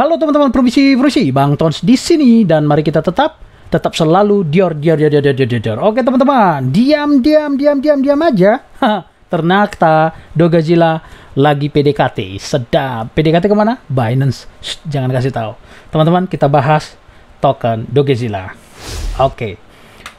Halo teman-teman Provisi Provinsi, Bang Tons di sini dan mari kita tetap tetap selalu dior dior dior dior dior dior. Oke teman-teman, diam diam diam diam diam aja. Ternakta Dogazilla lagi PDKT, sedap. PDKT kemana? Binance. Shh, jangan kasih tahu. Teman-teman, kita bahas token Dogazilla. Oke.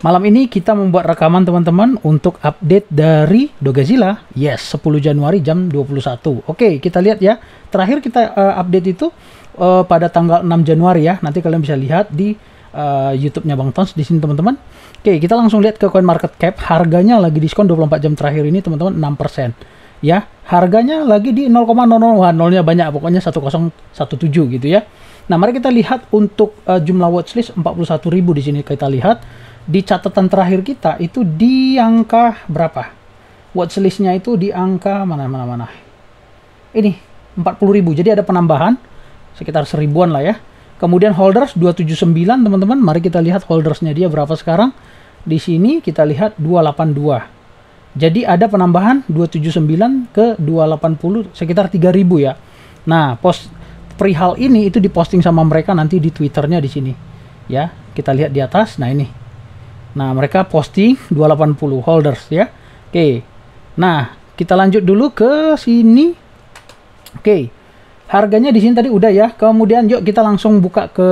Malam ini kita membuat rekaman teman-teman untuk update dari Dogazilla. Yes, 10 Januari jam 21. Oke, kita lihat ya. Terakhir kita uh, update itu uh, pada tanggal 6 Januari ya. Nanti kalian bisa lihat di uh, YouTube-nya Bang Tons di sini teman-teman. Oke, kita langsung lihat ke coin market cap. Harganya lagi diskon 24 jam terakhir ini teman-teman 6%. Ya, harganya lagi di 0,001. Nolnya banyak, pokoknya 1017 gitu ya. Nah, mari kita lihat untuk uh, jumlah watchlist 41.000 di sini kita lihat di catatan terakhir kita itu di angka berapa? Watchlistnya itu di angka mana mana mana. Ini 40.000. Jadi ada penambahan sekitar seribuan lah ya. Kemudian holders 279 teman-teman. Mari kita lihat holdersnya dia berapa sekarang. Di sini kita lihat 282. Jadi ada penambahan 279 ke 280 sekitar 3000 ya. Nah, post perihal ini itu diposting sama mereka nanti di Twitternya di sini. Ya, kita lihat di atas. Nah, ini Nah, mereka posting 280 holders ya. Oke. Nah, kita lanjut dulu ke sini. Oke. Harganya di sini tadi udah ya. Kemudian yuk kita langsung buka ke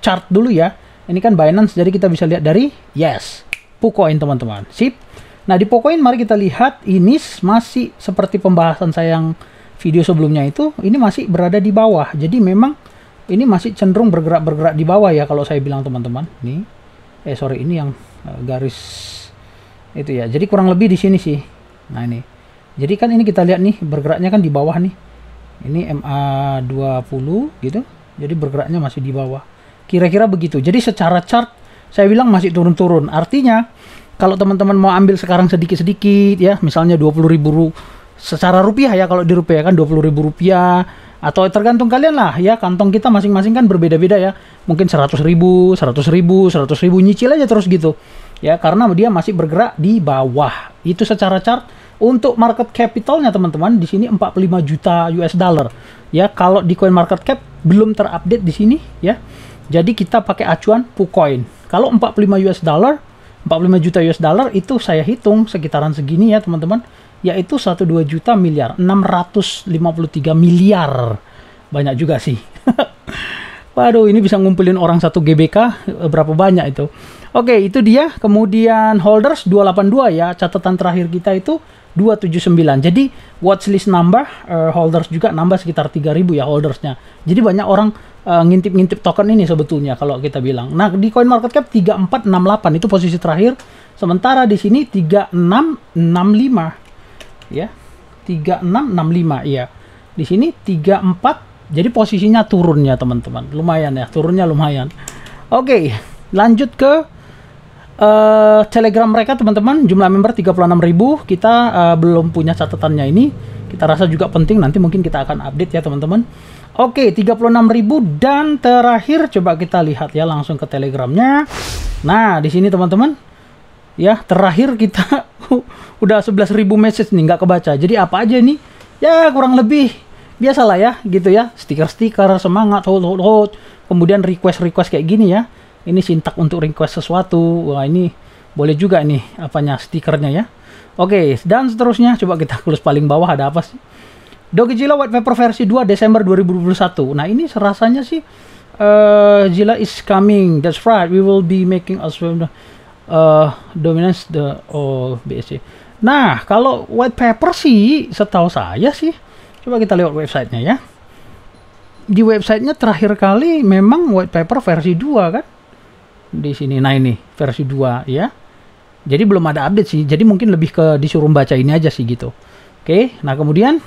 chart dulu ya. Ini kan Binance jadi kita bisa lihat dari yes, pukoin teman-teman. Sip. Nah, di pukoin mari kita lihat ini masih seperti pembahasan saya yang video sebelumnya itu, ini masih berada di bawah. Jadi memang ini masih cenderung bergerak-bergerak di bawah ya kalau saya bilang teman-teman. Nih. Eh sorry, ini yang Eh, garis itu ya. Jadi kurang lebih di sini sih. Nah ini. Jadi kan ini kita lihat nih bergeraknya kan di bawah nih. Ini MA20 gitu. Jadi bergeraknya masih di bawah. Kira-kira begitu. Jadi secara chart saya bilang masih turun-turun. Artinya kalau teman-teman mau ambil sekarang sedikit-sedikit ya, misalnya 20.000 ribu secara rupiah ya kalau di rupiah kan 20.000 rupiah atau tergantung kalian lah ya kantong kita masing-masing kan berbeda-beda ya mungkin 100 ribu 100 ribu 100 ribu nyicil aja terus gitu ya karena dia masih bergerak di bawah itu secara chart untuk market capitalnya teman-teman di sini 45 juta US dollar ya kalau di coin market cap belum terupdate di sini ya jadi kita pakai acuan Pucoin kalau 45 US dollar 45 juta US dollar itu saya hitung sekitaran segini ya teman-teman yaitu 12 juta miliar 653 miliar banyak juga sih waduh ini bisa ngumpulin orang satu GBK eh, berapa banyak itu oke itu dia kemudian holders 282 ya catatan terakhir kita itu 279 jadi watchlist number uh, eh, holders juga nambah sekitar 3000 ya holdersnya jadi banyak orang eh, ngintip-ngintip uh, token ini sebetulnya kalau kita bilang nah di coin market cap 3468 itu posisi terakhir sementara di sini 3665 ya 3665 ya di sini 34 jadi posisinya turunnya teman-teman lumayan ya turunnya lumayan oke okay, lanjut ke uh, telegram mereka teman-teman jumlah member 36.000 kita uh, belum punya catatannya ini kita rasa juga penting nanti mungkin kita akan update ya teman-teman oke okay, 36.000 dan terakhir coba kita lihat ya langsung ke telegramnya nah di sini teman-teman ya terakhir kita udah 11.000 message nih nggak kebaca jadi apa aja nih ya kurang lebih biasalah ya gitu ya stiker-stiker semangat hold hold hold kemudian request-request kayak gini ya ini sintak untuk request sesuatu wah ini boleh juga nih apanya stikernya ya Oke, dan seterusnya coba kita kelus paling bawah ada apa sih? Jila White Paper versi 2 Desember 2021. Nah, ini serasanya sih uh, Jila is coming. That's right. We will be making a swim uh, dominance the all oh, BSC. Nah, kalau white paper sih setahu saya sih, coba kita lihat websitenya ya. Di websitenya terakhir kali memang white paper versi 2 kan? Di sini, nah ini versi 2 ya. Jadi belum ada update sih, jadi mungkin lebih ke disuruh baca ini aja sih gitu. Oke, nah kemudian,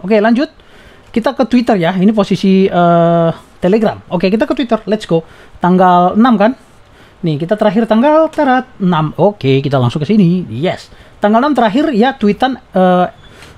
oke lanjut. Kita ke Twitter ya, ini posisi uh, Telegram. Oke, kita ke Twitter, let's go. Tanggal 6 kan? Nih, kita terakhir tanggal terat 6. Oke, kita langsung ke sini. Yes. Tanggal 6 terakhir ya tweetan uh,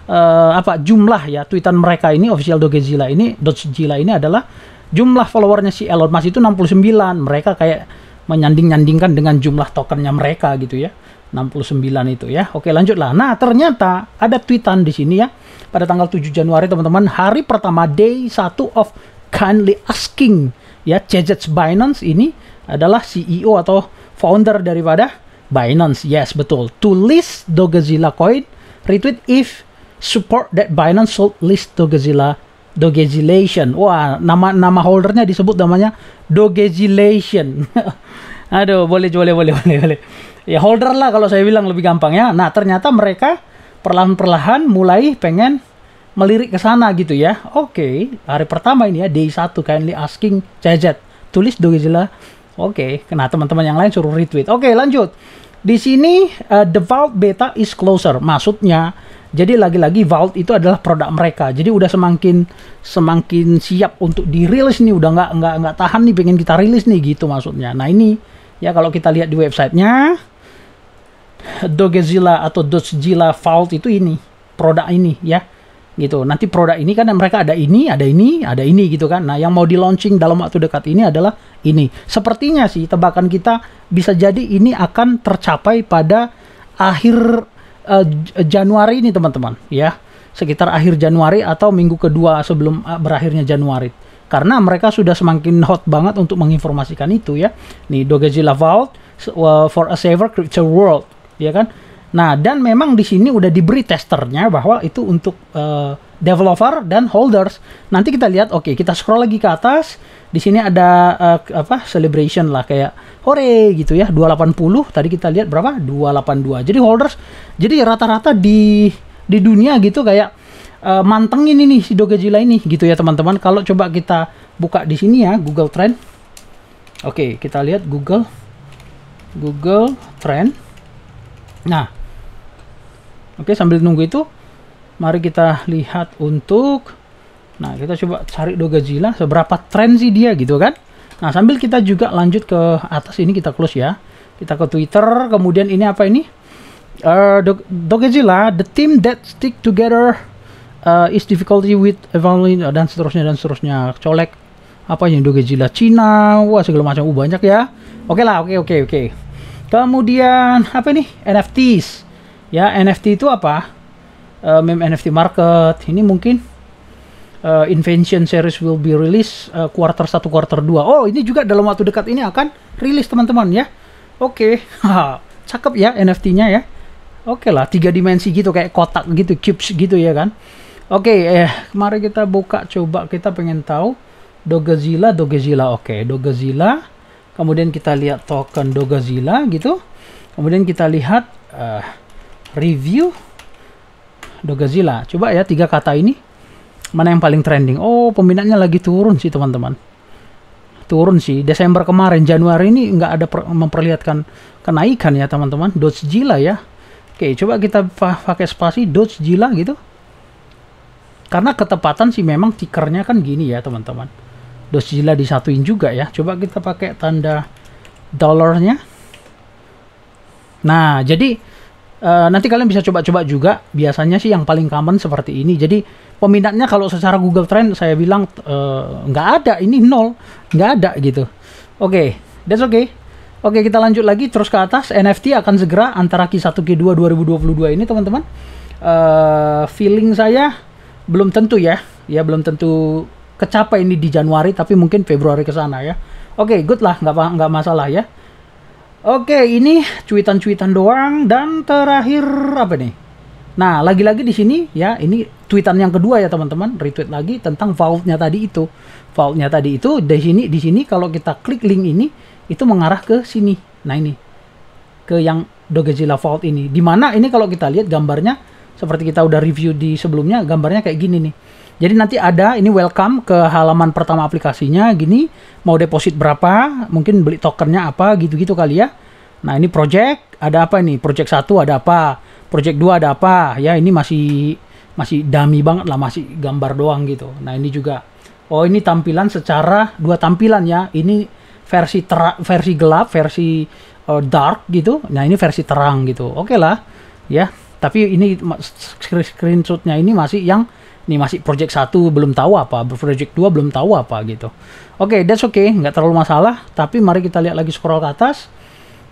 uh, apa jumlah ya tweetan mereka ini official Dogezilla ini Dogezilla ini adalah jumlah followernya si Elon Musk itu 69. Mereka kayak menyanding-nyandingkan dengan jumlah tokennya mereka gitu ya. 69 itu ya. Oke, lanjutlah. Nah, ternyata ada tweetan di sini ya. Pada tanggal 7 Januari, teman-teman, hari pertama day 1 of kindly asking ya CZ Binance ini adalah CEO atau founder daripada Binance. Yes, betul. To list Dogezilla coin, retweet if support that Binance sold list Dogezilla Dogezilation. Wah, nama nama holdernya disebut namanya Dogezilation. Aduh, boleh boleh boleh boleh boleh. Ya holder lah kalau saya bilang lebih gampang ya. Nah, ternyata mereka perlahan-perlahan mulai pengen melirik ke sana gitu ya. Oke, okay, hari pertama ini ya day 1 kindly asking CZ. tulis Dogezilla. Oke, okay. kena teman-teman yang lain suruh retweet. Oke, okay, lanjut. Di sini uh, the vault beta is closer. Maksudnya jadi lagi-lagi vault itu adalah produk mereka. Jadi udah semakin semakin siap untuk dirilis nih, udah nggak nggak nggak tahan nih pengen kita rilis nih gitu maksudnya. Nah, ini ya kalau kita lihat di websitenya Dogezilla atau Dogezilla Vault itu ini produk ini ya gitu. Nanti produk ini kan mereka ada ini, ada ini, ada ini gitu kan. Nah, yang mau di launching dalam waktu dekat ini adalah ini. Sepertinya sih tebakan kita bisa jadi ini akan tercapai pada akhir uh, Januari ini teman-teman, ya. Sekitar akhir Januari atau minggu kedua sebelum uh, berakhirnya Januari. Karena mereka sudah semakin hot banget untuk menginformasikan itu ya. Nih Dogezilla Vault eh, for a safer Creature world, ya kan? Nah, dan memang di sini udah diberi testernya bahwa itu untuk uh, developer dan holders. Nanti kita lihat, oke, okay, kita scroll lagi ke atas. Di sini ada uh, apa? celebration lah kayak hore gitu ya, 280. Tadi kita lihat berapa? 282. Jadi holders jadi rata-rata di di dunia gitu kayak uh, mantengin ini si Dogezilla ini gitu ya, teman-teman. Kalau coba kita buka di sini ya, Google Trend. Oke, okay, kita lihat Google Google Trend. Nah, Oke, sambil nunggu itu mari kita lihat untuk nah kita coba cari Dogazilla seberapa tren sih dia gitu kan. Nah, sambil kita juga lanjut ke atas ini kita close ya. Kita ke Twitter, kemudian ini apa ini? Uh, Dog Dogezilla, the team that stick together uh, is difficulty with evaluating eh, dan seterusnya dan seterusnya. Colek apa yang Dogezilla Cina, wah segala macam uh, banyak ya. Oke okay lah, oke okay, oke okay, oke. Okay. Kemudian apa ini? NFTs ya NFT itu apa uh, meme NFT market ini mungkin uh, invention series will be released uh, quarter 1 quarter 2 oh ini juga dalam waktu dekat ini akan rilis teman-teman ya oke okay. cakep ya NFT-nya ya oke okay lah tiga dimensi gitu kayak kotak gitu cubes gitu ya kan oke okay, eh mari kita buka coba kita pengen tahu Dogezilla Dogezilla. oke okay. Dogazilla kemudian kita lihat token Dogezilla gitu kemudian kita lihat uh, review Dogazilla. Coba ya tiga kata ini mana yang paling trending? Oh, peminatnya lagi turun sih teman-teman. Turun sih. Desember kemarin, Januari ini nggak ada memperlihatkan kenaikan ya teman-teman. Dogezilla ya. Oke, coba kita pakai spasi Dogezilla gitu. Karena ketepatan sih memang tikernya kan gini ya teman-teman. Dogezilla disatuin juga ya. Coba kita pakai tanda dollarnya. Nah, jadi Eh, nanti kalian bisa coba-coba juga. Biasanya sih yang paling common seperti ini. Jadi peminatnya kalau secara Google Trend saya bilang eh, nggak uh, ada, ini nol, nggak ada gitu. Oke, okay, that's okay. Oke okay, kita lanjut lagi terus ke atas. NFT akan segera antara Q1 Q2 2022 ini teman-teman. Uh, feeling saya belum tentu ya, ya belum tentu kecapai ini di Januari, tapi mungkin Februari ke sana ya. Oke, okay, good lah, nggak nggak masalah ya. Oke, ini cuitan-cuitan doang dan terakhir apa nih? Nah, lagi-lagi di sini ya, ini cuitan yang kedua ya teman-teman, retweet lagi tentang vaultnya tadi itu. Vaultnya tadi itu di sini di sini kalau kita klik link ini itu mengarah ke sini. Nah, ini. Ke yang Dogezilla Vault ini. Dimana ini kalau kita lihat gambarnya seperti kita udah review di sebelumnya, gambarnya kayak gini nih. Jadi nanti ada ini welcome ke halaman pertama aplikasinya gini, mau deposit berapa, mungkin beli tokennya apa gitu-gitu kali ya. Nah, ini project, ada apa ini? Project 1 ada apa? Project 2 ada apa? Ya, ini masih masih dami banget lah, masih gambar doang gitu. Nah, ini juga oh ini tampilan secara dua tampilan ya. Ini versi terang versi gelap, versi uh, dark gitu. Nah, ini versi terang gitu. Oke okay lah. Ya, tapi ini screenshotnya ini masih yang ini masih project satu belum tahu apa, project dua belum tahu apa gitu. Oke, okay, that's okay, nggak terlalu masalah. Tapi mari kita lihat lagi scroll ke atas.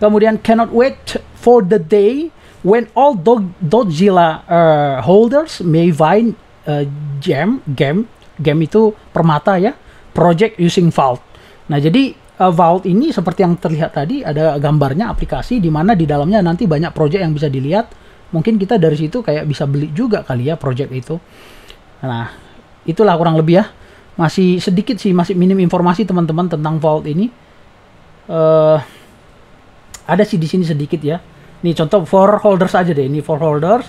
Kemudian cannot wait for the day when all Dog Dogzilla uh, eh, holders may find uh, gem, game, game itu permata ya, project using vault. Nah, jadi uh, vault ini seperti yang terlihat tadi ada gambarnya aplikasi di mana di dalamnya nanti banyak project yang bisa dilihat. Mungkin kita dari situ kayak bisa beli juga kali ya project itu. Nah, itulah kurang lebih ya. Masih sedikit sih, masih minim informasi teman-teman tentang Vault ini. Uh, ada sih di sini sedikit ya. Nih contoh for holders aja deh. Ini for holders.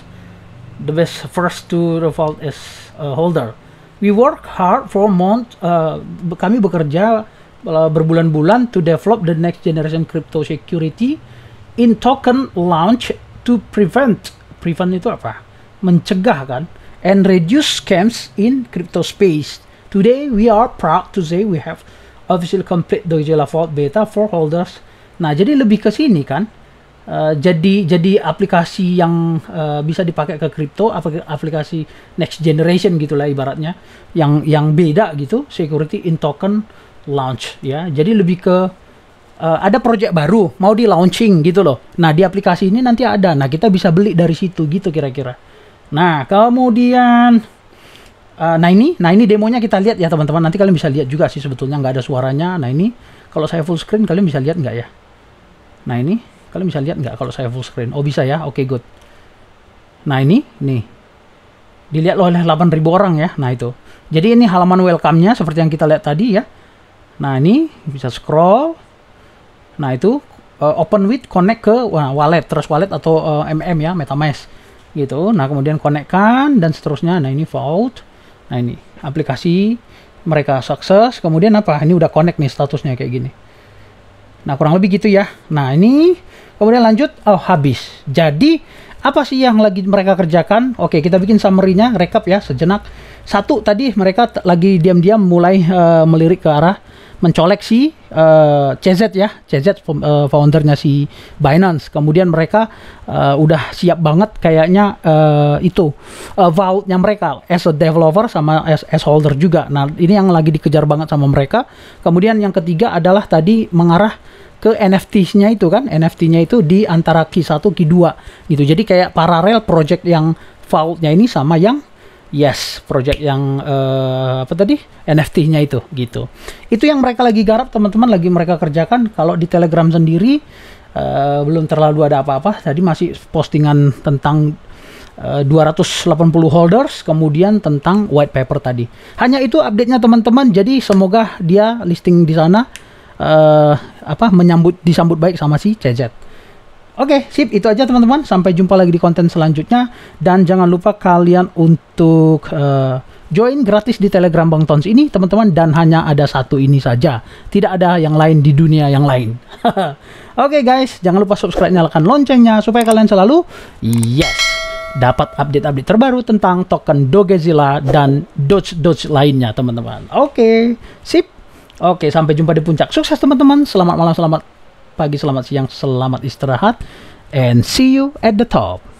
The best first to the Vault as a holder. We work hard for month. Uh, kami bekerja eh, berbulan-bulan to develop the next generation crypto security in token launch to prevent. Prevent itu apa? Mencegah kan? and reduce scams in crypto space. Today, we are proud to say we have official complete Dojela Vault Beta for holders. Nah, jadi lebih ke sini kan. Uh, jadi jadi aplikasi yang uh, bisa dipakai ke kripto aplikasi next generation gitulah ibaratnya yang yang beda gitu security in token launch ya jadi lebih ke uh, ada project baru mau di launching gitu loh nah di aplikasi ini nanti ada nah kita bisa beli dari situ gitu kira-kira Nah, kemudian uh, nah ini, nah ini demonya kita lihat ya teman-teman. Nanti kalian bisa lihat juga sih sebetulnya nggak ada suaranya. Nah ini kalau saya full screen kalian bisa lihat nggak ya? Nah ini kalian bisa lihat nggak kalau saya full screen? Oh bisa ya, oke okay, good. Nah ini, nih dilihat oleh 8.000 orang ya. Nah itu. Jadi ini halaman welcome-nya seperti yang kita lihat tadi ya. Nah ini bisa scroll. Nah itu uh, open with connect ke uh, wallet, trust wallet atau uh, MM ya, MetaMask gitu nah kemudian konekkan dan seterusnya nah ini fault, nah ini aplikasi mereka sukses kemudian apa ini udah connect nih statusnya kayak gini nah kurang lebih gitu ya nah ini kemudian lanjut oh habis jadi apa sih yang lagi mereka kerjakan oke kita bikin summary-nya rekap ya sejenak satu tadi mereka lagi diam-diam mulai uh, melirik ke arah mencolek si uh, eh, CZ ya, CZ uh, eh, foundernya si Binance. Kemudian mereka uh, udah siap banget kayaknya uh, itu uh, vaultnya mereka as a developer sama as, as holder juga. Nah ini yang lagi dikejar banget sama mereka. Kemudian yang ketiga adalah tadi mengarah ke NFT-nya itu kan, NFT-nya itu di antara Q1, Q2 gitu. Jadi kayak paralel project yang vaultnya ini sama yang Yes, project yang uh, apa tadi? NFT-nya itu gitu. Itu yang mereka lagi garap teman-teman, lagi mereka kerjakan. Kalau di Telegram sendiri uh, belum terlalu ada apa-apa. Tadi masih postingan tentang eh, uh, 280 holders, kemudian tentang white paper tadi. Hanya itu update-nya teman-teman. Jadi semoga dia listing di sana uh, apa menyambut disambut baik sama si Cezet. Oke, okay, sip. Itu aja teman-teman. Sampai jumpa lagi di konten selanjutnya. Dan jangan lupa kalian untuk uh, join gratis di Telegram Bang Tons ini, teman-teman. Dan hanya ada satu ini saja. Tidak ada yang lain di dunia yang lain. Oke okay, guys, jangan lupa subscribe, nyalakan loncengnya. Supaya kalian selalu, yes, dapat update-update terbaru tentang token Dogezilla dan Doge-Doge lainnya, teman-teman. Oke, okay, sip. Oke, sampai jumpa di puncak. Sukses, teman-teman. Selamat malam, selamat pagi, selamat siang, selamat istirahat, and see you at the top.